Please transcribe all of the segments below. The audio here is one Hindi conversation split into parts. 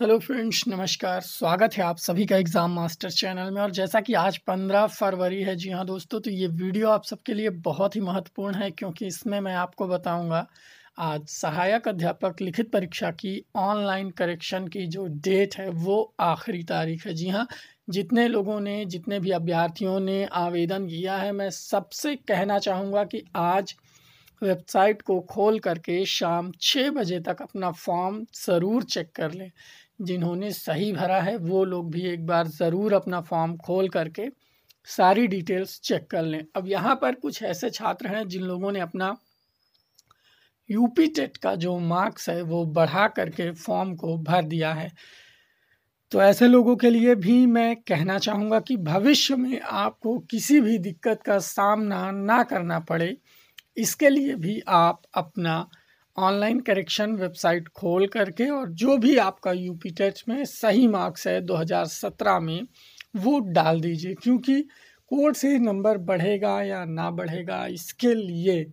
हेलो फ्रेंड्स नमस्कार स्वागत है आप सभी का एग्ज़ाम मास्टर चैनल में और जैसा कि आज पंद्रह फरवरी है जी हाँ दोस्तों तो ये वीडियो आप सबके लिए बहुत ही महत्वपूर्ण है क्योंकि इसमें मैं आपको बताऊंगा आज सहायक अध्यापक लिखित परीक्षा की ऑनलाइन करेक्शन की जो डेट है वो आखिरी तारीख है जी हाँ जितने लोगों ने जितने भी अभ्यर्थियों ने आवेदन किया है मैं सबसे कहना चाहूँगा कि आज वेबसाइट को खोल करके शाम छः बजे तक अपना फॉर्म ज़रूर चेक कर लें जिन्होंने सही भरा है वो लोग भी एक बार ज़रूर अपना फॉर्म खोल करके सारी डिटेल्स चेक कर लें अब यहाँ पर कुछ ऐसे छात्र हैं जिन लोगों ने अपना यूपी टेट का जो मार्क्स है वो बढ़ा करके फॉर्म को भर दिया है तो ऐसे लोगों के लिए भी मैं कहना चाहूँगा कि भविष्य में आपको किसी भी दिक्कत का सामना ना करना पड़े इसके लिए भी आप अपना ऑनलाइन करेक्शन वेबसाइट खोल करके और जो भी आपका यू पी टेट में सही मार्क्स है 2017 में वो डाल दीजिए क्योंकि कोर्ट से नंबर बढ़ेगा या ना बढ़ेगा इसके लिए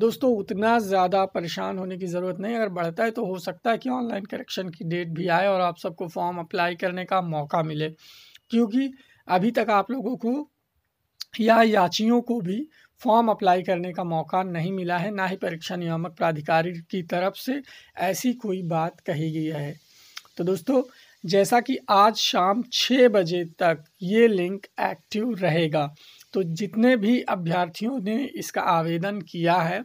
दोस्तों उतना ज़्यादा परेशान होने की ज़रूरत नहीं अगर बढ़ता है तो हो सकता है कि ऑनलाइन करेक्शन की डेट भी आए और आप सबको फॉर्म अप्लाई करने का मौका मिले क्योंकि अभी तक आप लोगों को या याचियों को भी फॉर्म अप्लाई करने का मौका नहीं मिला है ना ही परीक्षा नियामक प्राधिकारी की तरफ से ऐसी कोई बात कही गई है तो दोस्तों जैसा कि आज शाम छः बजे तक ये लिंक एक्टिव रहेगा तो जितने भी अभ्यर्थियों ने इसका आवेदन किया है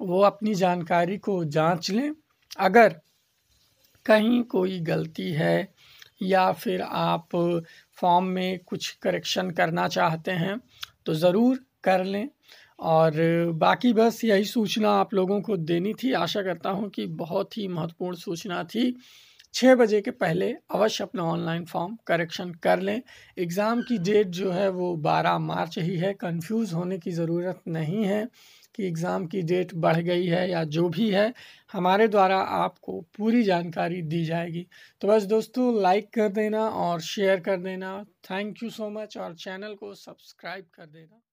वो अपनी जानकारी को जांच लें अगर कहीं कोई गलती है या फिर आप फॉर्म में कुछ करेक्शन करना चाहते हैं तो ज़रूर कर लें और बाकी बस यही सूचना आप लोगों को देनी थी आशा करता हूँ कि बहुत ही महत्वपूर्ण सूचना थी छः बजे के पहले अवश्य अपना ऑनलाइन फॉर्म करेक्शन कर लें एग्ज़ाम की डेट जो है वो बारह मार्च ही है कंफ्यूज होने की ज़रूरत नहीं है कि एग्ज़ाम की डेट बढ़ गई है या जो भी है हमारे द्वारा आपको पूरी जानकारी दी जाएगी तो बस दोस्तों लाइक कर देना और शेयर कर देना थैंक यू सो मच और चैनल को सब्सक्राइब कर देना